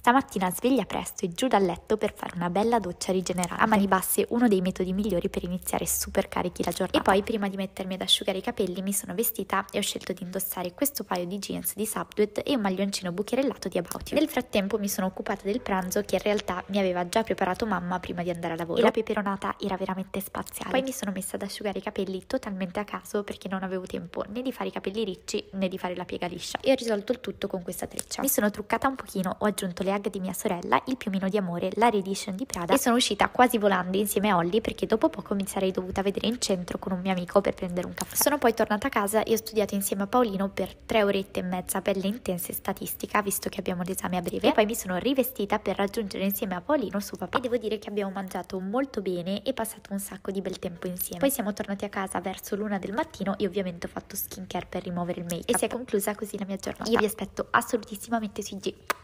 Stamattina sveglia presto e giù dal letto per fare una bella doccia rigenerata. A mani basse uno dei metodi migliori per iniziare super carichi la giornata. E poi prima di mettermi ad asciugare i capelli mi sono vestita e ho scelto di indossare questo paio di jeans di Subduet e un maglioncino bucherellato di About You. Nel frattempo mi sono occupata del pranzo che in realtà mi aveva già preparato mamma prima di andare a lavoro. E la peperonata era veramente spaziale. Poi mi sono messa ad asciugare i capelli totalmente a caso perché non avevo tempo né di fare i capelli ricci né di fare la piega liscia. E ho risolto il tutto con questa treccia. Mi sono truccata un pochino, ho aggiunto le drag di mia sorella, Il piumino di amore, la reedition di Prada e sono uscita quasi volando insieme a Holly perché dopo poco mi sarei dovuta vedere in centro con un mio amico per prendere un caffè. Sono poi tornata a casa e ho studiato insieme a Paolino per tre orette e mezza pelle intensa e statistica visto che abbiamo l'esame a breve e poi mi sono rivestita per raggiungere insieme a Paolino suo papà e devo dire che abbiamo mangiato molto bene e passato un sacco di bel tempo insieme. Poi siamo tornati a casa verso l'una del mattino e ovviamente ho fatto skincare per rimuovere il make e si è conclusa così la mia giornata. Io vi aspetto assolutissimamente sui G.